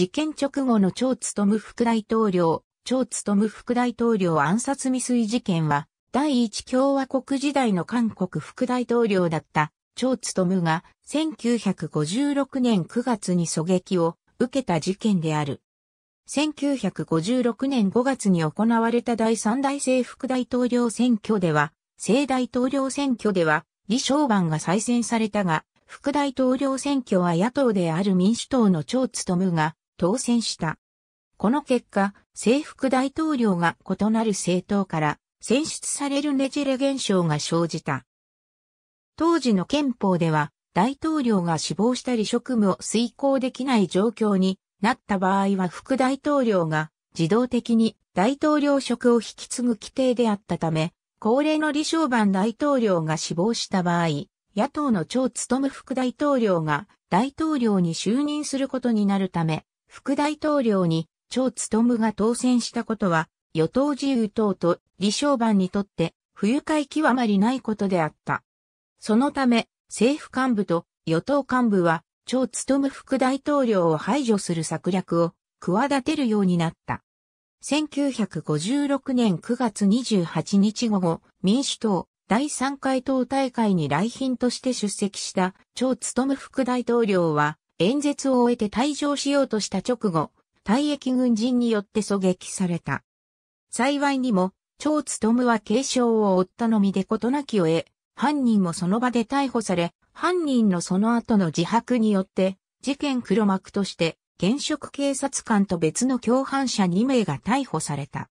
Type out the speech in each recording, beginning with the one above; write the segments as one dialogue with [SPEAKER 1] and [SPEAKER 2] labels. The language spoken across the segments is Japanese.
[SPEAKER 1] 事件直後の超務副大統領、超務副大統領暗殺未遂事件は、第一共和国時代の韓国副大統領だった超務が1956年9月に狙撃を受けた事件である。1956年5月に行われた第三大政副大統領選挙では、正大統領選挙では、李承晩が再選されたが、副大統領選挙は野党である民主党の超務が当選した。この結果、征服大統領が異なる政党から選出されるねじれ現象が生じた。当時の憲法では、大統領が死亡したり職務を遂行できない状況になった場合は副大統領が自動的に大統領職を引き継ぐ規定であったため、高齢の李承晩大統領が死亡した場合、野党の超務副大統領が大統領に就任することになるため、副大統領に張務が当選したことは、与党自由党と李承晩にとって不愉快極まりないことであった。そのため、政府幹部と与党幹部は、張務副大統領を排除する策略を企てるようになった。1956年9月28日午後、民主党第3回党大会に来賓として出席した張務副大統領は、演説を終えて退場しようとした直後、退役軍人によって狙撃された。幸いにも、と務は軽傷を負ったのみで事なきを得、犯人もその場で逮捕され、犯人のその後の自白によって、事件黒幕として、現職警察官と別の共犯者2名が逮捕された。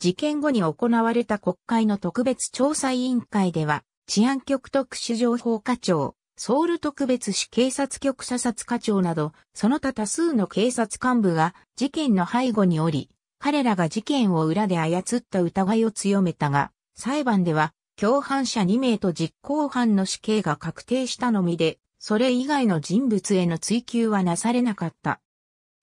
[SPEAKER 1] 事件後に行われた国会の特別調査委員会では、治安局特殊情報課長、ソウル特別市警察局射殺課長など、その他多数の警察幹部が事件の背後におり、彼らが事件を裏で操った疑いを強めたが、裁判では、共犯者2名と実行犯の死刑が確定したのみで、それ以外の人物への追及はなされなかった。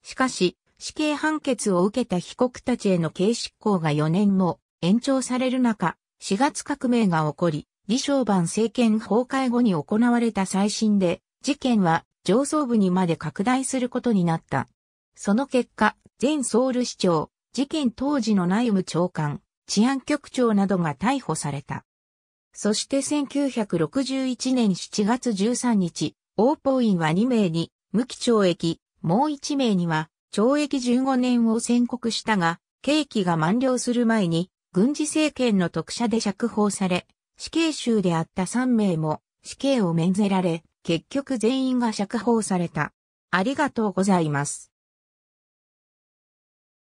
[SPEAKER 1] しかし、死刑判決を受けた被告たちへの刑執行が4年も延長される中、4月革命が起こり、李承晩政権崩壊後に行われた再審で、事件は上層部にまで拡大することになった。その結果、前ソウル市長、事件当時の内務長官、治安局長などが逮捕された。そして1961年7月13日、王法院は2名に無期懲役、もう1名には懲役15年を宣告したが、刑期が満了する前に軍事政権の特赦で釈放され、死刑囚であった3名も死刑を免ぜられ、結局全員が釈放された。ありがとうございます。